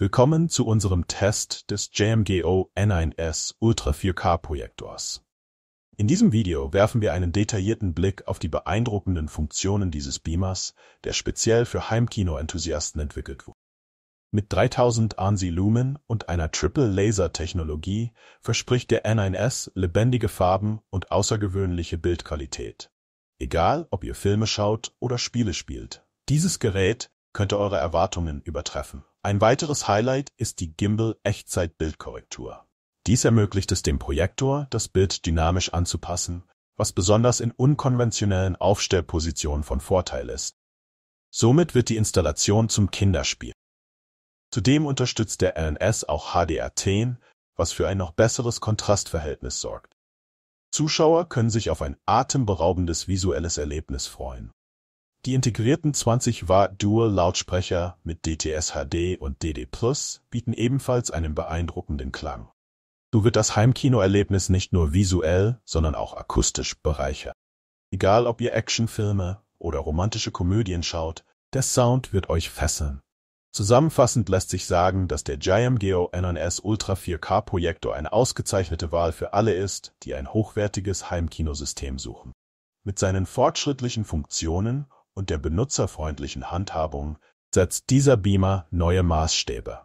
Willkommen zu unserem Test des JMGO N1S Ultra 4K Projektors. In diesem Video werfen wir einen detaillierten Blick auf die beeindruckenden Funktionen dieses Beamers, der speziell für Heimkino-Enthusiasten entwickelt wurde. Mit 3000 ANSI Lumen und einer Triple-Laser-Technologie verspricht der N1S lebendige Farben und außergewöhnliche Bildqualität. Egal, ob ihr Filme schaut oder Spiele spielt, dieses Gerät könnte eure Erwartungen übertreffen. Ein weiteres Highlight ist die Gimbal Echtzeit Bildkorrektur. Dies ermöglicht es dem Projektor, das Bild dynamisch anzupassen, was besonders in unkonventionellen Aufstellpositionen von Vorteil ist. Somit wird die Installation zum Kinderspiel. Zudem unterstützt der LNS auch HDR10, was für ein noch besseres Kontrastverhältnis sorgt. Zuschauer können sich auf ein atemberaubendes visuelles Erlebnis freuen. Die integrierten 20 Watt Dual-Lautsprecher mit DTS-HD und DD+ Plus bieten ebenfalls einen beeindruckenden Klang. So wird das Heimkinoerlebnis nicht nur visuell, sondern auch akustisch bereichert. Egal ob ihr Actionfilme oder romantische Komödien schaut, der Sound wird euch fesseln. Zusammenfassend lässt sich sagen, dass der Giam Geo n Ultra 4K Projektor eine ausgezeichnete Wahl für alle ist, die ein hochwertiges Heimkinosystem suchen. Mit seinen fortschrittlichen Funktionen und der benutzerfreundlichen Handhabung setzt dieser Beamer neue Maßstäbe